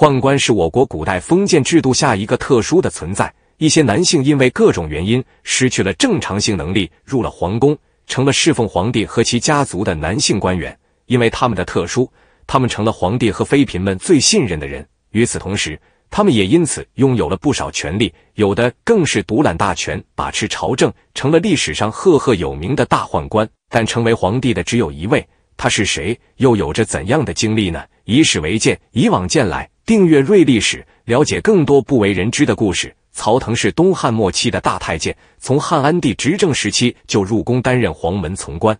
宦官是我国古代封建制度下一个特殊的存在。一些男性因为各种原因失去了正常性能力，入了皇宫，成了侍奉皇帝和其家族的男性官员。因为他们的特殊，他们成了皇帝和妃嫔们最信任的人。与此同时，他们也因此拥有了不少权利，有的更是独揽大权，把持朝政，成了历史上赫赫有名的大宦官。但成为皇帝的只有一位，他是谁？又有着怎样的经历呢？以史为鉴，以往见来。订阅《瑞历史》，了解更多不为人知的故事。曹腾是东汉末期的大太监，从汉安帝执政时期就入宫担任黄门从官。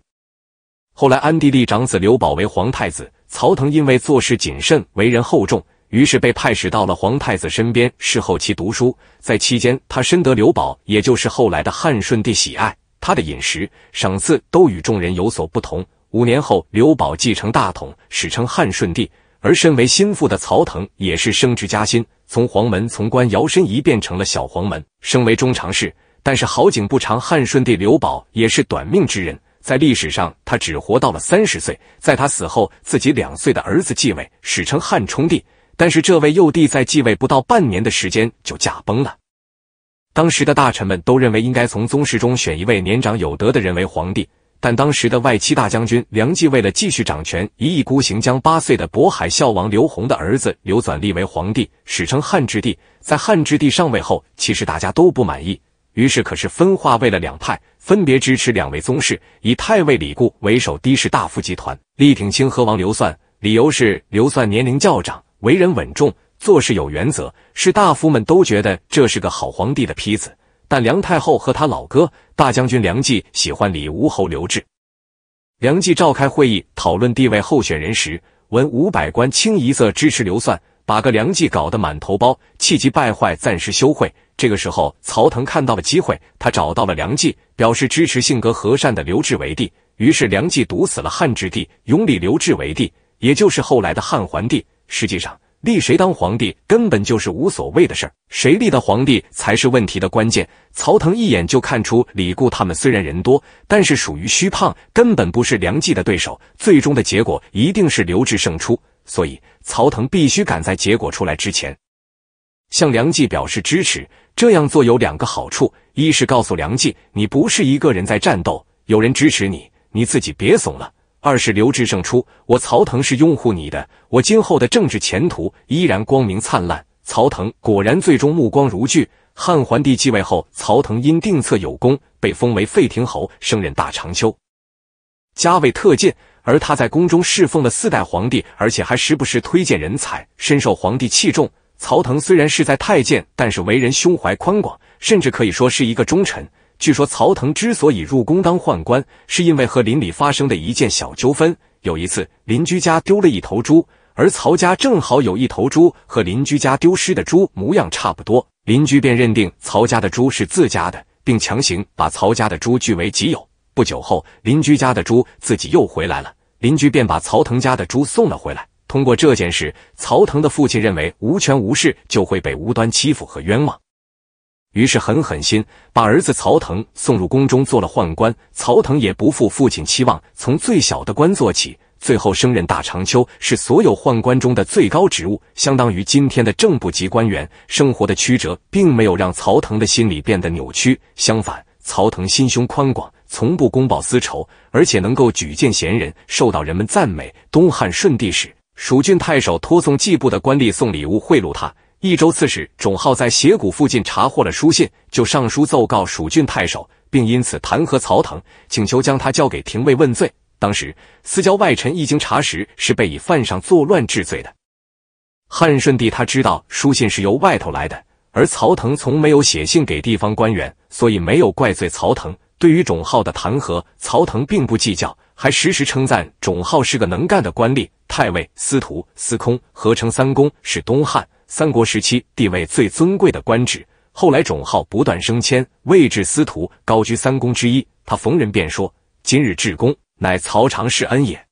后来，安帝立长子刘保为皇太子，曹腾因为做事谨慎、为人厚重，于是被派使到了皇太子身边，侍候其读书。在期间，他深得刘保，也就是后来的汉顺帝喜爱。他的饮食、赏赐都与众人有所不同。五年后，刘保继承大统，史称汉顺帝。而身为心腹的曹腾也是升职加薪，从黄门从官摇身一变成了小黄门，升为中常侍。但是好景不长，汉顺帝刘保也是短命之人，在历史上他只活到了三十岁。在他死后，自己两岁的儿子继位，史称汉冲帝。但是这位幼帝在继位不到半年的时间就驾崩了。当时的大臣们都认为应该从宗室中选一位年长有德的人为皇帝。但当时的外戚大将军梁冀为了继续掌权，一意孤行，将八岁的渤海孝王刘弘的儿子刘纂立为皇帝，史称汉质帝。在汉质帝上位后，其实大家都不满意，于是可是分化为了两派，分别支持两位宗室，以太尉李固为首的士大夫集团力挺清河王刘算，理由是刘算年龄较长，为人稳重，做事有原则，士大夫们都觉得这是个好皇帝的坯子。但梁太后和他老哥大将军梁冀喜欢李吴侯刘志。梁冀召开会议讨论帝位候选人时，文武百官清一色支持刘算，把个梁冀搞得满头包，气急败坏，暂时休会。这个时候，曹腾看到了机会，他找到了梁冀，表示支持性格和善的刘志为帝。于是，梁冀毒死了汉质帝，拥立刘志为帝，也就是后来的汉桓帝。实际上，立谁当皇帝根本就是无所谓的事儿，谁立的皇帝才是问题的关键。曹腾一眼就看出，李固他们虽然人多，但是属于虚胖，根本不是梁冀的对手。最终的结果一定是刘志胜出，所以曹腾必须赶在结果出来之前，向梁冀表示支持。这样做有两个好处：一是告诉梁冀，你不是一个人在战斗，有人支持你，你自己别怂了。二是刘志胜出，我曹腾是拥护你的，我今后的政治前途依然光明灿烂。曹腾果然最终目光如炬。汉桓帝继位后，曹腾因定策有功，被封为废亭侯，升任大长秋，加位特进。而他在宫中侍奉了四代皇帝，而且还时不时推荐人才，深受皇帝器重。曹腾虽然是在太监，但是为人胸怀宽广，甚至可以说是一个忠臣。据说曹腾之所以入宫当宦官，是因为和邻里发生的一件小纠纷。有一次，邻居家丢了一头猪，而曹家正好有一头猪和邻居家丢失的猪模样差不多，邻居便认定曹家的猪是自家的，并强行把曹家的猪据为己有。不久后，邻居家的猪自己又回来了，邻居便把曹腾家的猪送了回来。通过这件事，曹腾的父亲认为无权无势就会被无端欺负和冤枉。于是，狠狠心，把儿子曹腾送入宫中做了宦官。曹腾也不负父亲期望，从最小的官做起，最后升任大长秋，是所有宦官中的最高职务，相当于今天的正部级官员。生活的曲折并没有让曹腾的心理变得扭曲，相反，曹腾心胸宽广，从不公报私仇，而且能够举荐贤人，受到人们赞美。东汉顺帝时，蜀郡太守托送季布的官吏送礼物贿赂他。益州刺史种浩在斜谷附近查获了书信，就上书奏告蜀郡太守，并因此弹劾曹腾，请求将他交给廷尉问罪。当时私交外臣一经查实，是被以犯上作乱治罪的。汉顺帝他知道书信是由外头来的，而曹腾从没有写信给地方官员，所以没有怪罪曹腾。对于种浩的弹劾，曹腾并不计较，还时时称赞种浩是个能干的官吏。太尉、司徒、司空合称三公，是东汉。三国时期地位最尊贵的官职，后来种号不断升迁，位置司徒，高居三公之一。他逢人便说：“今日至公，乃曹长世恩也。”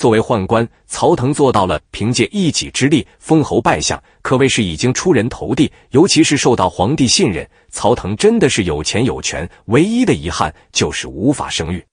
作为宦官，曹腾做到了凭借一己之力封侯拜相，可谓是已经出人头地。尤其是受到皇帝信任，曹腾真的是有钱有权。唯一的遗憾就是无法生育。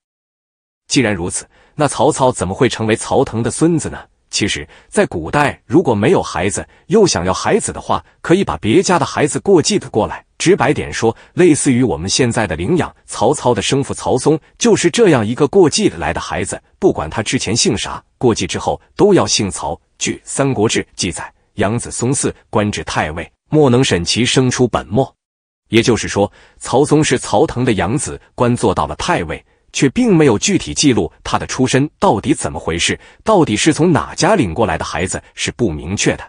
既然如此，那曹操怎么会成为曹腾的孙子呢？其实，在古代，如果没有孩子，又想要孩子的话，可以把别家的孩子过继的过来。直白点说，类似于我们现在的领养。曹操的生父曹嵩就是这样一个过继的来的孩子。不管他之前姓啥，过继之后都要姓曹。据《三国志》记载，养子嵩嗣，官至太尉，莫能审其生出本末。也就是说，曹嵩是曹腾的养子，官做到了太尉。却并没有具体记录他的出身到底怎么回事，到底是从哪家领过来的孩子是不明确的。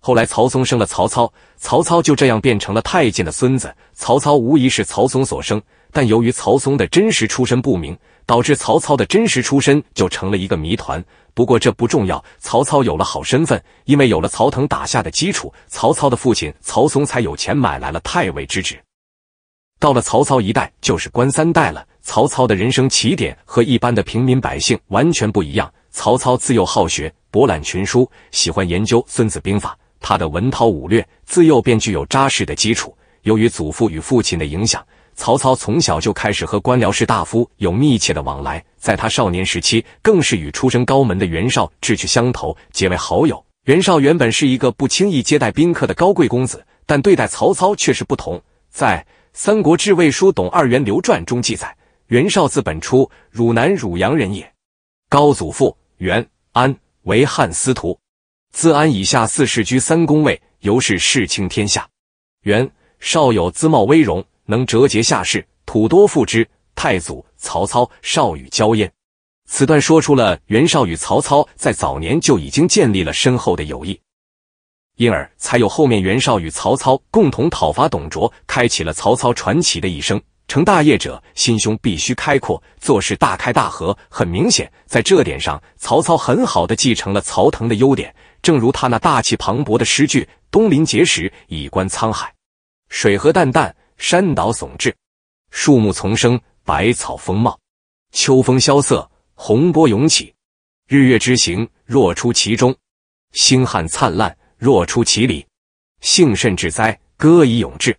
后来，曹嵩生了曹操，曹操就这样变成了太监的孙子。曹操无疑是曹嵩所生，但由于曹嵩的真实出身不明，导致曹操的真实出身就成了一个谜团。不过这不重要，曹操有了好身份，因为有了曹腾打下的基础，曹操的父亲曹嵩才有钱买来了太尉之职。到了曹操一代，就是官三代了。曹操的人生起点和一般的平民百姓完全不一样。曹操自幼好学，博览群书，喜欢研究《孙子兵法》，他的文韬武略自幼便具有扎实的基础。由于祖父与父亲的影响，曹操从小就开始和官僚士大夫有密切的往来。在他少年时期，更是与出身高门的袁绍志趣相投，结为好友。袁绍原本是一个不轻易接待宾客的高贵公子，但对待曹操却是不同。在《三国志·魏书·董二元刘传》中记载。袁绍字本初，汝南汝阳人也。高祖父袁安为汉司徒，自安以下四世居三公位，由是世倾天下。袁绍有姿貌威容，能折节下士，土多富之。太祖曹操少与交焉。此段说出了袁绍与曹操在早年就已经建立了深厚的友谊，因而才有后面袁绍与曹操共同讨伐董卓，开启了曹操传奇的一生。成大业者，心胸必须开阔，做事大开大合。很明显，在这点上，曹操很好的继承了曹腾的优点。正如他那大气磅礴的诗句：“东临碣石，以观沧海。水何澹澹，山岛竦峙。树木丛生，百草丰茂。秋风萧瑟，洪波涌起。日月之行，若出其中；星汉灿烂，若出其里。幸甚至哉，歌以咏志。”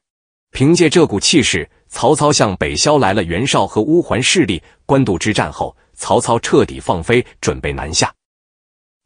凭借这股气势。曹操向北萧来了袁绍和乌桓势力，官渡之战后，曹操彻底放飞，准备南下，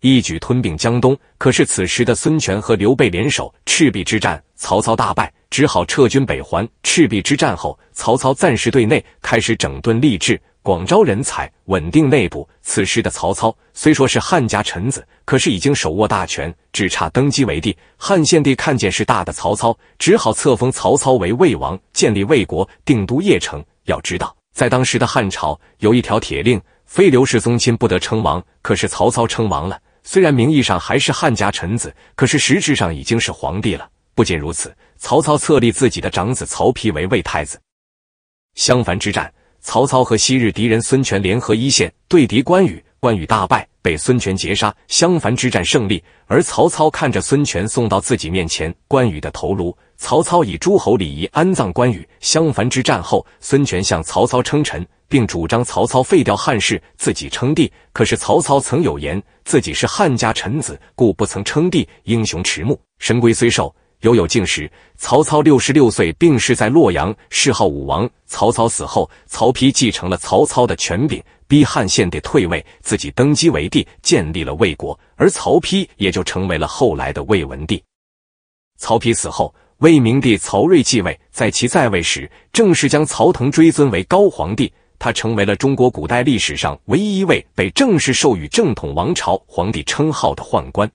一举吞并江东。可是此时的孙权和刘备联手，赤壁之战，曹操大败，只好撤军北还。赤壁之战后，曹操暂时对内开始整顿吏治。广招人才，稳定内部。此时的曹操虽说是汉家臣子，可是已经手握大权，只差登基为帝。汉献帝看见是大的曹操，只好册封曹操为魏王，建立魏国，定都邺城。要知道，在当时的汉朝，有一条铁令，非刘氏宗亲不得称王。可是曹操称王了，虽然名义上还是汉家臣子，可是实质上已经是皇帝了。不仅如此，曹操册立自己的长子曹丕为魏太子。襄樊之战。曹操和昔日敌人孙权联合一线对敌关羽，关羽大败，被孙权截杀。襄樊之战胜利，而曹操看着孙权送到自己面前关羽的头颅，曹操以诸侯礼仪安葬关羽。襄樊之战后，孙权向曹操称臣，并主张曹操废掉汉室，自己称帝。可是曹操曾有言，自己是汉家臣子，故不曾称帝。英雄迟暮，神龟虽寿。犹有竟时。曹操六十六岁病逝在洛阳，谥号武王。曹操死后，曹丕继承了曹操的权柄，逼汉献帝退位，自己登基为帝，建立了魏国，而曹丕也就成为了后来的魏文帝。曹丕死后，魏明帝曹睿继位，在其在位时，正式将曹腾追尊为高皇帝，他成为了中国古代历史上唯一一位被正式授予正统王朝皇帝称号的宦官。